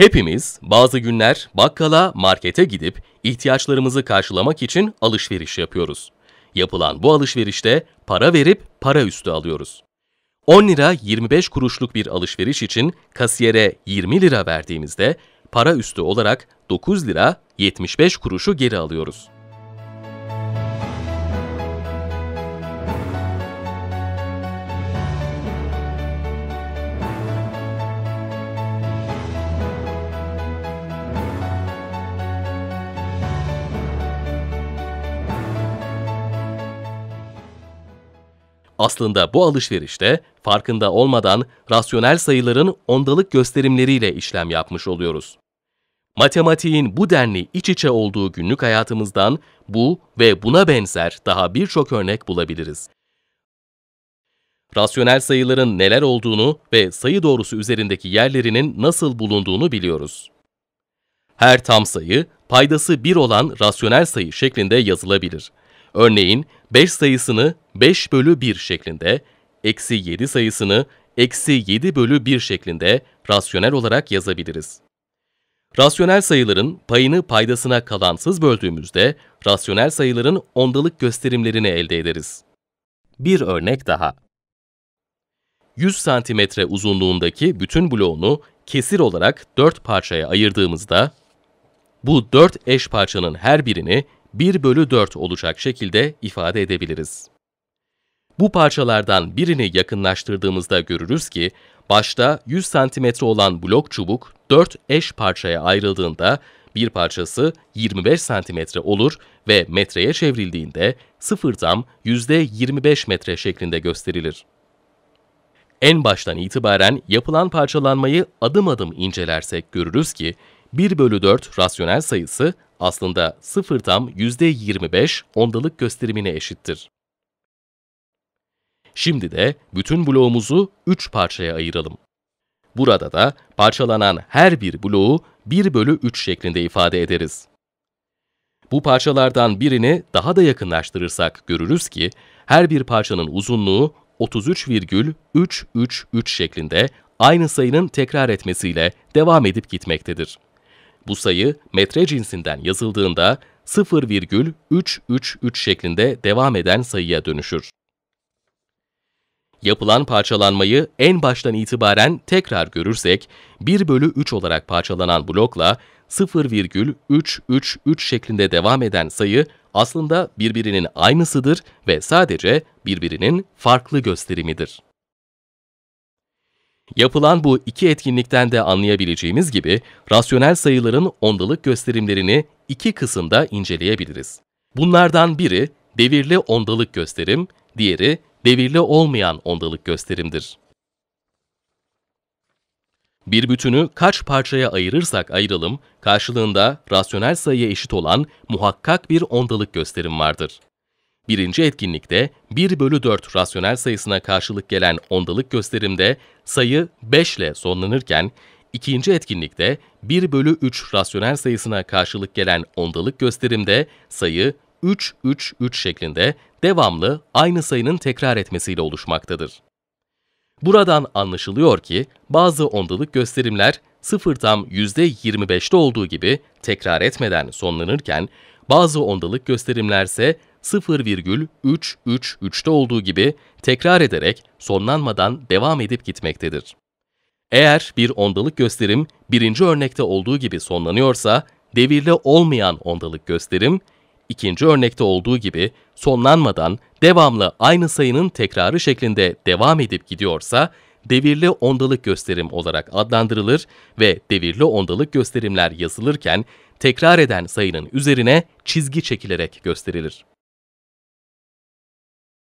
Hepimiz bazı günler bakkala, markete gidip ihtiyaçlarımızı karşılamak için alışveriş yapıyoruz. Yapılan bu alışverişte para verip para üstü alıyoruz. 10 lira 25 kuruşluk bir alışveriş için kasiyere 20 lira verdiğimizde para üstü olarak 9 lira 75 kuruşu geri alıyoruz. Aslında bu alışverişte farkında olmadan rasyonel sayıların ondalık gösterimleriyle işlem yapmış oluyoruz. Matematiğin bu denli iç içe olduğu günlük hayatımızdan bu ve buna benzer daha birçok örnek bulabiliriz. Rasyonel sayıların neler olduğunu ve sayı doğrusu üzerindeki yerlerinin nasıl bulunduğunu biliyoruz. Her tam sayı, paydası 1 olan rasyonel sayı şeklinde yazılabilir. Örneğin 5 sayısını 5 bölü 1 şeklinde, eksi 7 sayısını eksi 7 bölü 1 şeklinde rasyonel olarak yazabiliriz. Rasyonel sayıların payını paydasına kalansız böldüğümüzde rasyonel sayıların ondalık gösterimlerini elde ederiz. Bir örnek daha. 100 santimetre uzunluğundaki bütün bloğunu kesir olarak 4 parçaya ayırdığımızda, bu 4 eş parçanın her birini 1 bölü 4 olacak şekilde ifade edebiliriz. Bu parçalardan birini yakınlaştırdığımızda görürüz ki, başta 100 cm olan blok çubuk 4 eş parçaya ayrıldığında bir parçası 25 cm olur ve metreye çevrildiğinde sıfır tam %25 metre şeklinde gösterilir. En baştan itibaren yapılan parçalanmayı adım adım incelersek görürüz ki, 1 bölü 4 rasyonel sayısı aslında 0 tam %25 ondalık gösterimine eşittir. Şimdi de bütün bloğumuzu 3 parçaya ayıralım. Burada da parçalanan her bir bloğu 1 bölü 3 şeklinde ifade ederiz. Bu parçalardan birini daha da yakınlaştırırsak görürüz ki her bir parçanın uzunluğu 33,333 şeklinde aynı sayının tekrar etmesiyle devam edip gitmektedir. Bu sayı metre cinsinden yazıldığında 0,333 şeklinde devam eden sayıya dönüşür. Yapılan parçalanmayı en baştan itibaren tekrar görürsek, 1 bölü 3 olarak parçalanan blokla 0,333 şeklinde devam eden sayı aslında birbirinin aynısıdır ve sadece birbirinin farklı gösterimidir. Yapılan bu iki etkinlikten de anlayabileceğimiz gibi rasyonel sayıların ondalık gösterimlerini iki kısımda inceleyebiliriz. Bunlardan biri devirli ondalık gösterim, diğeri devirli olmayan ondalık gösterimdir. Bir bütünü kaç parçaya ayırırsak ayıralım, karşılığında rasyonel sayıya eşit olan muhakkak bir ondalık gösterim vardır. Birinci etkinlikte 1 bölü 4 rasyonel sayısına karşılık gelen ondalık gösterimde sayı 5 ile sonlanırken, ikinci etkinlikte 1 bölü 3 rasyonel sayısına karşılık gelen ondalık gösterimde sayı 3, 3, 3 şeklinde devamlı aynı sayının tekrar etmesiyle oluşmaktadır. Buradan anlaşılıyor ki bazı ondalık gösterimler sıfır tam %25'te olduğu gibi tekrar etmeden sonlanırken, bazı ondalık gösterimlerse 0,333'te olduğu gibi tekrar ederek sonlanmadan devam edip gitmektedir. Eğer bir ondalık gösterim birinci örnekte olduğu gibi sonlanıyorsa, devirli olmayan ondalık gösterim, ikinci örnekte olduğu gibi sonlanmadan devamlı aynı sayının tekrarı şeklinde devam edip gidiyorsa, devirli ondalık gösterim olarak adlandırılır ve devirli ondalık gösterimler yazılırken tekrar eden sayının üzerine çizgi çekilerek gösterilir.